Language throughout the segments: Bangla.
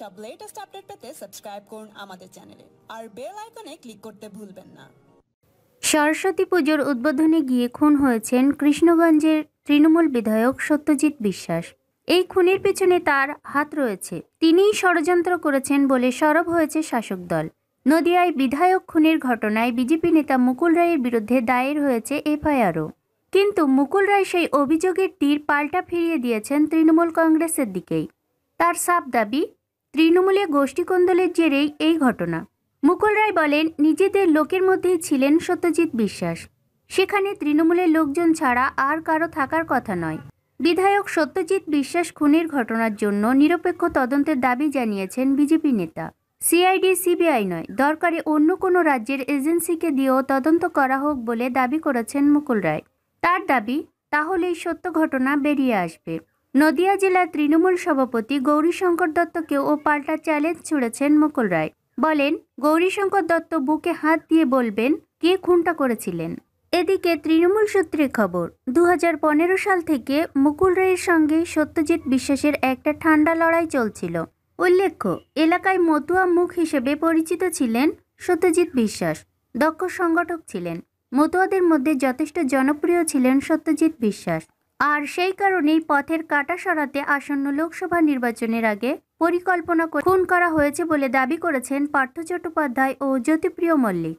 সব লেটেস্ট আপডেট পেতে সাবস্ক্রাইব করুন আমাদের চ্যানেলে আর বেল আইকনে ক্লিক করতে ভুলবেন না সরস্বতী পুজোর উদ্বোধনে গিয়ে খুন হয়েছেন কৃষ্ণগঞ্জের তৃণমূল বিধায়ক সত্যজিৎ বিশ্বাস এই খুনের পেছনে তার হাত রয়েছে তিনিই ষড়যন্ত্র করেছেন বলে সরব হয়েছে শাসক দল নদিয়ায় বিধায়ক খুনের ঘটনায় বিজেপি নেতা মুকুল রায়ের বিরুদ্ধে দায়ের হয়েছে এফআইআরও কিন্তু মুকুল রায় সেই অভিযোগের তীর পাল্টা ফিরিয়ে দিয়েছেন তৃণমূল কংগ্রেসের দিকেই তার সাপ দাবি তৃণমূলে গোষ্ঠীকন্দলের জেরেই এই ঘটনা মুকুল রায় বলেন নিজেদের লোকের মধ্যেই ছিলেন সত্যজিৎ বিশ্বাস সেখানে তৃণমূলের লোকজন ছাড়া আর কারো থাকার কথা নয় বিধায়ক সত্যজিৎ বিশ্বাস খুনের ঘটনার জন্য নিরপেক্ষ তদন্তের দাবি জানিয়েছেন বিজেপি নেতা সিআইডি সিবিআই নয় দরকারে অন্য কোনো রাজ্যের এজেন্সিকে দিয়েও তদন্ত করা হোক বলে দাবি করেছেন মুকুল রায় তার দাবি তাহলেই সত্য ঘটনা বেরিয়ে আসবে নদিয়া জেলার তৃণমূল সভাপতি গৌরীশঙ্কর দত্তকেও ও পাল্টা চ্যালেঞ্জ ছুড়েছেন মুকুল রায় বলেন গৌরীশঙ্কর দত্ত বুকে হাত দিয়ে বলবেন কে খুনটা করেছিলেন এদিকে তৃণমূল সূত্রে খবর দু সাল থেকে মুকুল রায়ের সঙ্গে সত্যজিৎ বিশ্বাসের একটা ঠান্ডা লড়াই চলছিল উল্লেখ্য এলাকায় মতুয়া মুখ হিসেবে পরিচিত ছিলেন সত্যজিৎ বিশ্বাস দক্ষ সংগঠক ছিলেন মতুয়াদের মধ্যে যথেষ্ট জনপ্রিয় ছিলেন সত্যজিৎ বিশ্বাস আর সেই কারণেই পথের কাটা সরাতে আসন্ন লোকসভা নির্বাচনের আগে পরিকল্পনা খুন করা হয়েছে বলে দাবি করেছেন পার্থ চট্টোপাধ্যায় ও জ্যোতিপ্রিয় মল্লিক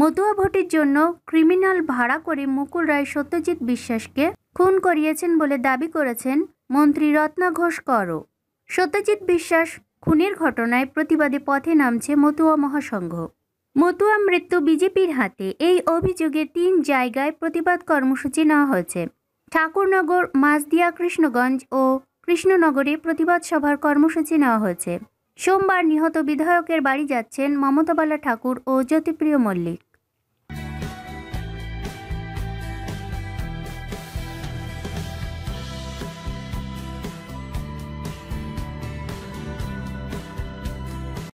মতুয়া ভোটের জন্য ক্রিমিনাল ভাড়া করে মুকুল রায় সত্যজিৎ বিশ্বাসকে খুন করিয়েছেন বলে দাবি করেছেন মন্ত্রী রত্না ঘোষ করও সত্যজিৎ বিশ্বাস খুনের ঘটনায় প্রতিবাদে পথে নামছে মতুয়া মহাসংঘ মতুয়া মৃত্যু বিজেপির হাতে এই অভিযোগে তিন জায়গায় প্রতিবাদ কর্মসূচি নেওয়া হয়েছে ঠাকুরনগর মাজদিয়া কৃষ্ণগঞ্জ ও কৃষ্ণনগরে প্রতিবাদ সভার কর্মসূচি নেওয়া হয়েছে সোমবার নিহত বিধায়কের বাড়ি যাচ্ছেন মমতাবালা ঠাকুর ও জ্যোতিপ্রিয় মল্লিক